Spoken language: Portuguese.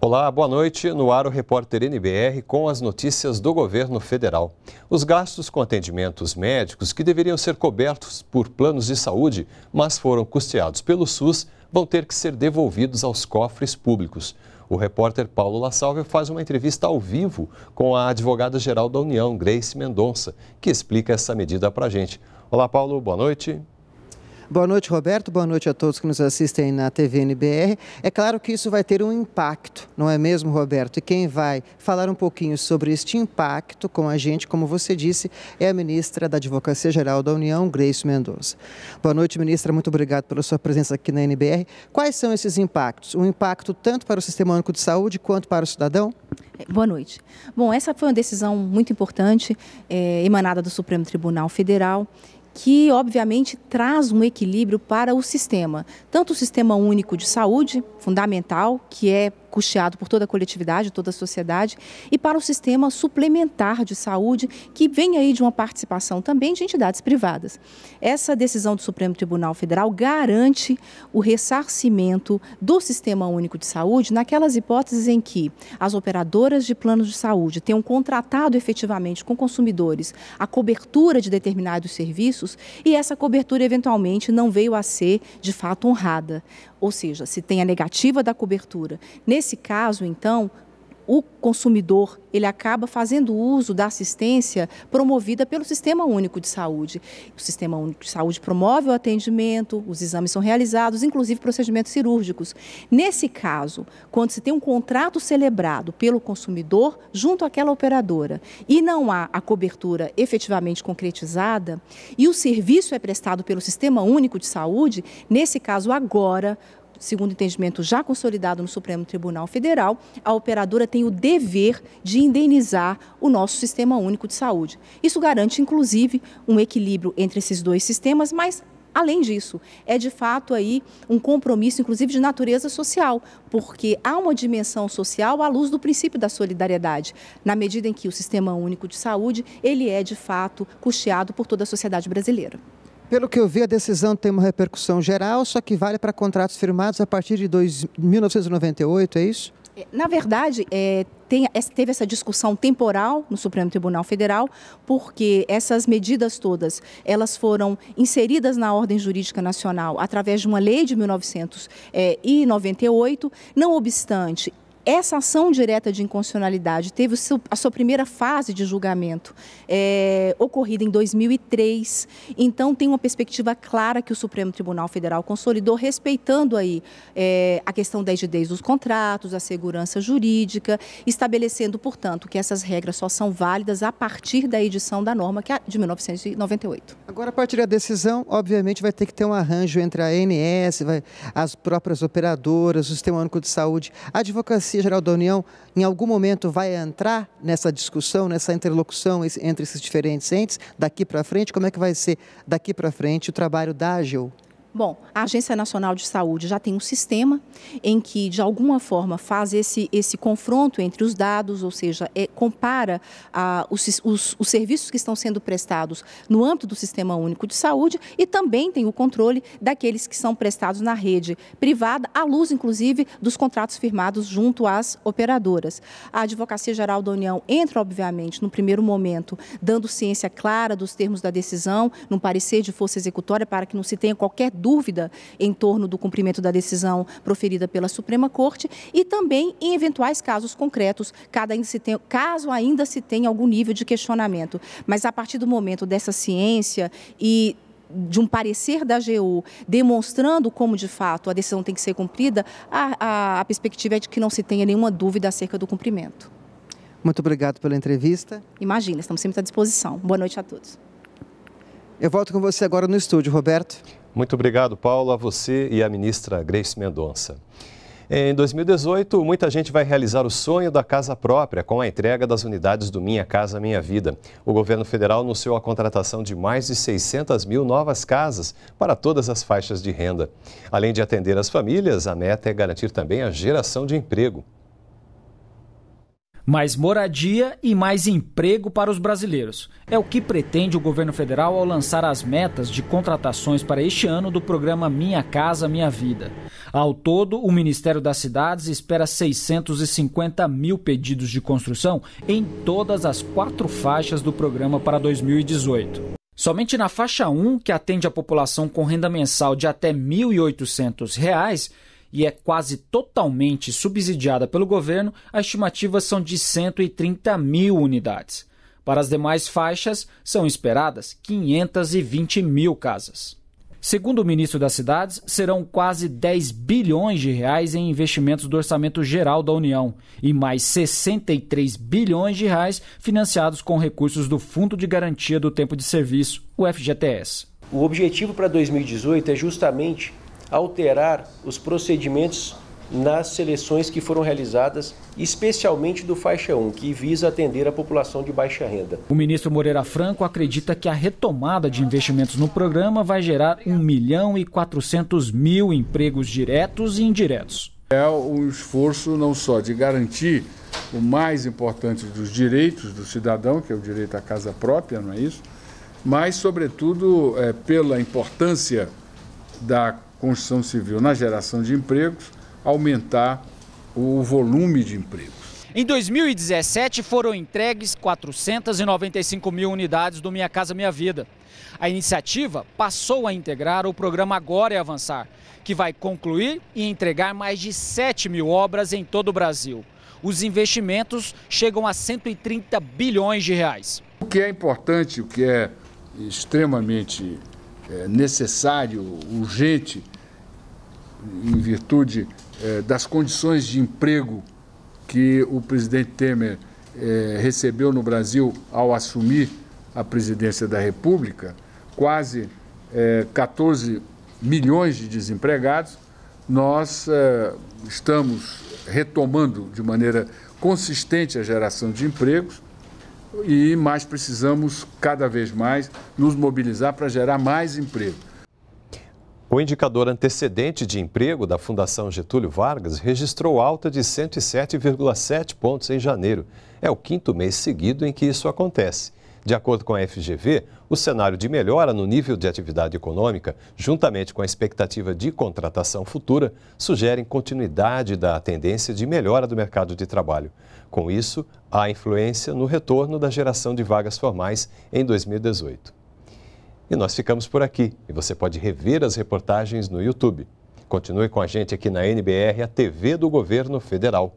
Olá, boa noite. No ar o repórter NBR com as notícias do governo federal. Os gastos com atendimentos médicos que deveriam ser cobertos por planos de saúde, mas foram custeados pelo SUS, vão ter que ser devolvidos aos cofres públicos. O repórter Paulo Lasalve faz uma entrevista ao vivo com a advogada-geral da União, Grace Mendonça, que explica essa medida para a gente. Olá, Paulo, boa noite. Boa noite, Roberto. Boa noite a todos que nos assistem na TV NBR. É claro que isso vai ter um impacto, não é mesmo, Roberto? E quem vai falar um pouquinho sobre este impacto com a gente, como você disse, é a ministra da Advocacia Geral da União, Grace Mendonça. Boa noite, ministra. Muito obrigado pela sua presença aqui na NBR. Quais são esses impactos? Um impacto tanto para o Sistema Único de Saúde quanto para o cidadão? É, boa noite. Bom, essa foi uma decisão muito importante, é, emanada do Supremo Tribunal Federal que obviamente traz um equilíbrio para o sistema, tanto o sistema único de saúde, fundamental, que é custeado por toda a coletividade, toda a sociedade, e para o sistema suplementar de saúde, que vem aí de uma participação também de entidades privadas. Essa decisão do Supremo Tribunal Federal garante o ressarcimento do Sistema Único de Saúde naquelas hipóteses em que as operadoras de planos de saúde tenham contratado efetivamente com consumidores a cobertura de determinados serviços e essa cobertura eventualmente não veio a ser de fato honrada. Ou seja, se tem a negativa da cobertura. Nesse Nesse caso, então, o consumidor ele acaba fazendo uso da assistência promovida pelo Sistema Único de Saúde. O Sistema Único de Saúde promove o atendimento, os exames são realizados, inclusive procedimentos cirúrgicos. Nesse caso, quando se tem um contrato celebrado pelo consumidor junto àquela operadora e não há a cobertura efetivamente concretizada e o serviço é prestado pelo Sistema Único de Saúde, nesse caso agora segundo entendimento já consolidado no Supremo Tribunal Federal, a operadora tem o dever de indenizar o nosso sistema único de saúde. Isso garante, inclusive, um equilíbrio entre esses dois sistemas, mas Além disso, é de fato aí um compromisso, inclusive de natureza social, porque há uma dimensão social à luz do princípio da solidariedade, na medida em que o Sistema Único de Saúde ele é de fato custeado por toda a sociedade brasileira. Pelo que eu vi, a decisão tem uma repercussão geral, só que vale para contratos firmados a partir de dois, 1998, é isso? É, na verdade, é, tem, é, teve essa discussão temporal no Supremo Tribunal Federal, porque essas medidas todas, elas foram inseridas na ordem jurídica nacional através de uma lei de 1998, é, não obstante essa ação direta de inconstitucionalidade teve a sua primeira fase de julgamento é, ocorrida em 2003, então tem uma perspectiva clara que o Supremo Tribunal Federal consolidou, respeitando aí é, a questão da rigidez dos contratos, a segurança jurídica, estabelecendo, portanto, que essas regras só são válidas a partir da edição da norma, que é de 1998. Agora, a partir da decisão, obviamente, vai ter que ter um arranjo entre a ANS, vai, as próprias operadoras, o Sistema Único de Saúde, a advocacia Advocacia Geral da União, em algum momento, vai entrar nessa discussão, nessa interlocução entre esses diferentes entes? Daqui para frente, como é que vai ser daqui para frente o trabalho da AGEL? Bom, a Agência Nacional de Saúde já tem um sistema em que, de alguma forma, faz esse, esse confronto entre os dados, ou seja, é, compara ah, os, os, os, serviços que estão sendo prestados no âmbito do Sistema Único de Saúde e também tem o controle daqueles que são prestados na rede privada, à luz, inclusive, dos contratos firmados junto às operadoras. A Advocacia Geral da União entra, obviamente, no primeiro momento, dando ciência clara dos termos da decisão, num parecer de força executória, para que não se tenha qualquer dúvida em torno do cumprimento da decisão proferida pela Suprema Corte e também em eventuais casos concretos, caso ainda se tenha algum nível de questionamento. Mas a partir do momento dessa ciência e de um parecer da AGU demonstrando como, de fato, a decisão tem que ser cumprida, a, a, a, perspectiva é de que não se tenha nenhuma dúvida acerca do cumprimento. Muito obrigado pela entrevista. Imagina, estamos sempre à disposição. Boa noite a todos. Eu volto com você agora no estúdio, Roberto. Muito obrigado, Paulo, a você e à ministra Grace Mendonça. Em 2018, muita gente vai realizar o sonho da casa própria com a entrega das unidades do Minha Casa Minha Vida. O governo federal anunciou a contratação de mais de 600 mil novas casas para todas as faixas de renda. Além de atender as famílias, a meta é garantir também a geração de emprego. Mais moradia e mais emprego para os brasileiros. É o que pretende o governo federal ao lançar as metas de contratações para este ano do programa Minha Casa Minha Vida. Ao todo, o Ministério das Cidades espera 650 mil pedidos de construção em todas as quatro faixas do programa para 2018. Somente na faixa 1, que atende a população com renda mensal de até R$ 1.800, e é quase totalmente subsidiada pelo governo, as estimativas são de 130 mil unidades. Para as demais faixas, são esperadas 520 mil casas. Segundo o ministro das Cidades, serão quase 10 bilhões de reais em investimentos do Orçamento Geral da União e mais 63 bilhões de reais financiados com recursos do Fundo de Garantia do Tempo de Serviço, o FGTS. O objetivo para 2018 é justamente alterar os procedimentos nas seleções que foram realizadas, especialmente do faixa 1, que visa atender a população de baixa renda. O ministro Moreira Franco acredita que a retomada de investimentos no programa vai gerar 1 milhão e 400 mil empregos diretos e indiretos. É um esforço não só de garantir o mais importante dos direitos do cidadão, que é o direito à casa própria, não é isso? Mas, sobretudo, é, pela importância da construção civil na geração de empregos, aumentar o volume de empregos. Em 2017, foram entregues 495 mil unidades do Minha Casa Minha Vida. A iniciativa passou a integrar o programa Agora é Avançar, que vai concluir e entregar mais de 7 mil obras em todo o Brasil. Os investimentos chegam a 130 bilhões de reais. O que é importante, o que é extremamente eh, necessário, urgente, em virtude eh, das condições de emprego que o presidente Temer eh, recebeu no Brasil ao assumir a presidência da República, quase eh, 14 milhões de desempregados, nós eh, estamos retomando de maneira consistente a geração de empregos e mais precisamos cada vez mais nos mobilizar para gerar mais emprego. O indicador antecedente de emprego da Fundação Getúlio Vargas registrou alta de 107,7 pontos em janeiro. É o quinto mês seguido em que isso acontece. De acordo com a FGV, o cenário de melhora no nível de atividade econômica, juntamente com a expectativa de contratação futura, sugerem continuidade da tendência de melhora do mercado de trabalho. Com isso, há influência no retorno da geração de vagas formais em 2018. E nós ficamos por aqui e você pode rever as reportagens no YouTube. Continue com a gente aqui na NBR, a TV do Governo Federal.